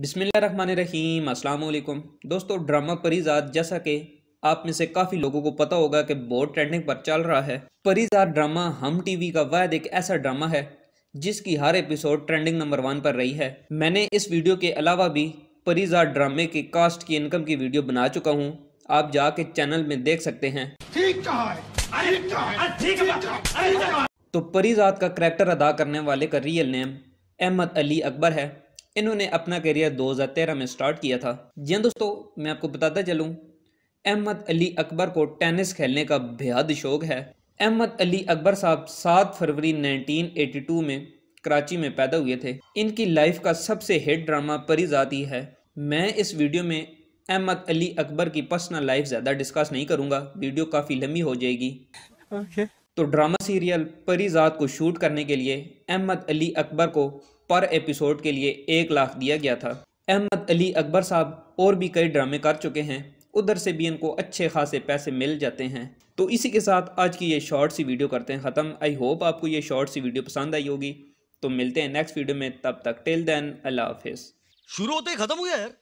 बिसमीम अल्लाम दोस्तों ड्रामा परिजात जैसा कि आप में से काफ़ी लोगों को पता होगा कि बहुत ट्रेंडिंग पर चल रहा है परीजाद ड्रामा हम टीवी का वायद एक ऐसा ड्रामा है जिसकी हर एपिसोड ट्रेंडिंग नंबर वन पर रही है मैंने इस वीडियो के अलावा भी परिजात ड्रामे के कास्ट की इनकम की वीडियो बना चुका हूँ आप जाके चैनल में देख सकते हैं तो परिजात का करेक्टर अदा करने वाले का रियल नेम अहमद अली अकबर है इन्होंने अपना करियर 2013 में स्टार्ट किया था जी हाँ दोस्तों मैं आपको बताता चलूँ अहमद अली अकबर को टेनिस खेलने का बेहद शौक है अहमद अली अकबर साहब सात फरवरी 1982 में कराची में पैदा हुए थे इनकी लाइफ का सबसे हिट ड्रामा परिजाती है मैं इस वीडियो में अहमद अली अकबर की पर्सनल लाइफ ज़्यादा डिस्कस नहीं करूँगा वीडियो काफ़ी लंबी हो जाएगी okay. तो ड्रामा सीरियल परिजात को शूट करने के लिए अहमद अली अकबर को पर एपिसोड के लिए एक लाख दिया गया था अहमद अली अकबर साहब और भी कई ड्रामे कर चुके हैं उधर से भी इनको अच्छे खासे पैसे मिल जाते हैं तो इसी के साथ आज की ये शॉर्ट सी वीडियो करते हैं ख़त्म आई होप आपको ये शॉर्ट सी वीडियो पसंद आई होगी तो मिलते हैं नेक्स्ट वीडियो में तब तक टेल देन अल्लाह हाफिज़ शुरू होते ही खत्म हो गया यार